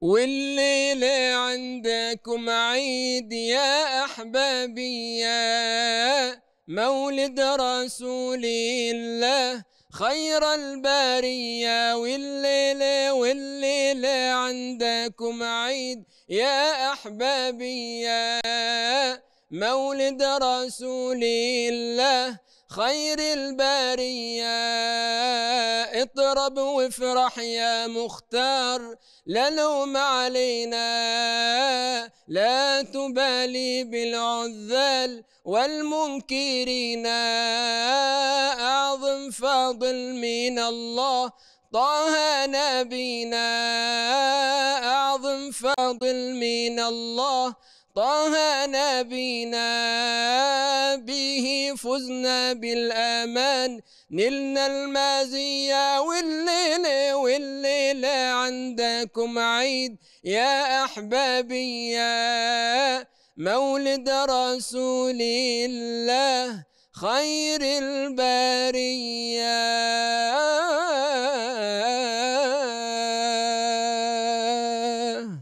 والليلة عندكم عيد يا أحبابي يا مولد رسول الله خير البرية والليلة والليلة عندكم عيد يا أحبابي يا مولد رسول الله خير البريه والليله والليله عندكم عيد يا احبابي مولد رسول الله خير البريه اطرب وافرح يا مختار لا لوم علينا لا تبالي بالعذال والمنكرين أعظم فضل من الله طه نبينا فضل من الله طه نبينا به فزنا بالأمان نلنا المزيا والليل والليل عندكم عيد يا أحبابي يا مولد رسول الله خير البريه